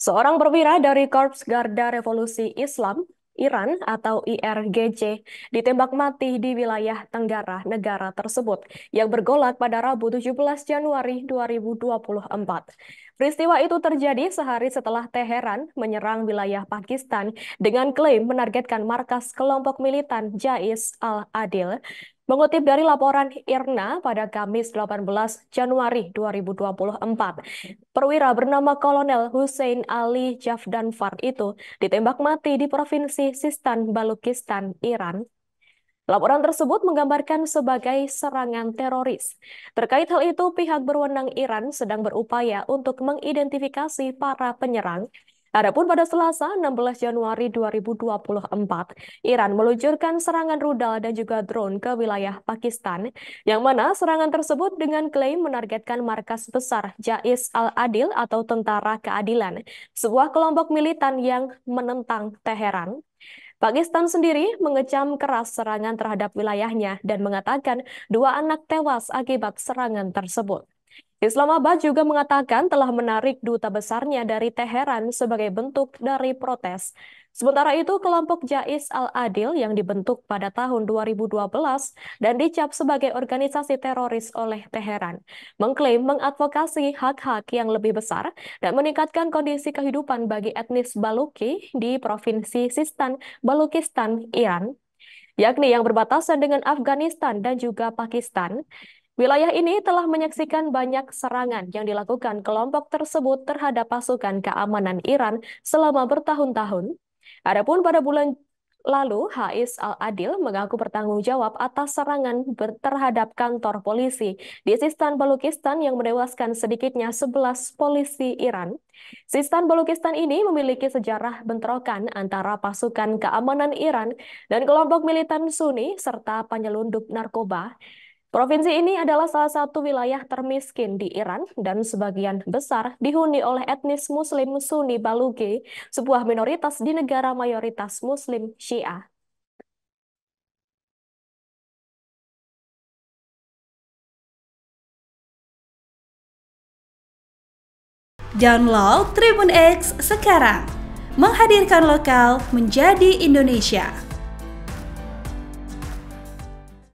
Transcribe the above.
Seorang perwira dari Korps Garda Revolusi Islam, Iran atau IRGC, ditembak mati di wilayah tenggara negara tersebut yang bergolak pada Rabu 17 Januari 2024. Peristiwa itu terjadi sehari setelah Teheran menyerang wilayah Pakistan dengan klaim menargetkan markas kelompok militan Jais al-Adil Mengutip dari laporan IRNA pada Kamis 18 Januari 2024, perwira bernama Kolonel Hussein Ali Jafdanfar itu ditembak mati di Provinsi Sistan, Balukistan, Iran Laporan tersebut menggambarkan sebagai serangan teroris. Terkait hal itu, pihak berwenang Iran sedang berupaya untuk mengidentifikasi para penyerang Adapun pada Selasa 16 Januari 2024, Iran meluncurkan serangan rudal dan juga drone ke wilayah Pakistan, yang mana serangan tersebut dengan klaim menargetkan markas besar Jais al-Adil atau Tentara Keadilan, sebuah kelompok militan yang menentang Teheran. Pakistan sendiri mengecam keras serangan terhadap wilayahnya dan mengatakan dua anak tewas akibat serangan tersebut. Islamabad juga mengatakan telah menarik duta besarnya dari Teheran sebagai bentuk dari protes. Sementara itu, kelompok Jais al-Adil yang dibentuk pada tahun 2012 dan dicap sebagai organisasi teroris oleh Teheran, mengklaim mengadvokasi hak-hak yang lebih besar dan meningkatkan kondisi kehidupan bagi etnis Baluki di Provinsi Sistan, Balukistan, Iran, yakni yang berbatasan dengan Afghanistan dan juga Pakistan. Wilayah ini telah menyaksikan banyak serangan yang dilakukan kelompok tersebut terhadap pasukan keamanan Iran selama bertahun-tahun. Adapun pada bulan lalu, Haiz Al-Adil mengaku bertanggung jawab atas serangan terhadap kantor polisi di Sistan Balukistan yang menewaskan sedikitnya 11 polisi Iran. Sistan Balukistan ini memiliki sejarah bentrokan antara pasukan keamanan Iran dan kelompok militan Sunni serta penyelundup narkoba. Provinsi ini adalah salah satu wilayah termiskin di Iran dan sebagian besar dihuni oleh etnis Muslim Sunni Baluge, sebuah minoritas di negara mayoritas Muslim Syiah. Download Tribun X sekarang, menghadirkan lokal menjadi Indonesia.